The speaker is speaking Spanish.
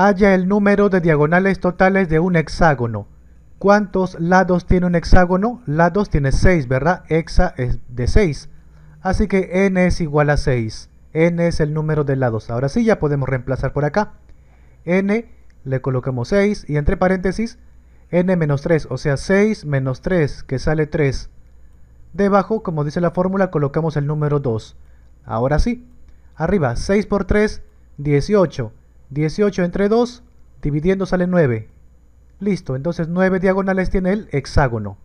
Haya el número de diagonales totales de un hexágono. ¿Cuántos lados tiene un hexágono? Lados tiene 6, ¿verdad? Hexa es de 6. Así que n es igual a 6. n es el número de lados. Ahora sí ya podemos reemplazar por acá. n le colocamos 6 y entre paréntesis n menos 3, o sea 6 menos 3 que sale 3. Debajo, como dice la fórmula, colocamos el número 2. Ahora sí. Arriba, 6 por 3, 18. 18 entre 2, dividiendo sale 9. Listo, entonces 9 diagonales tiene el hexágono.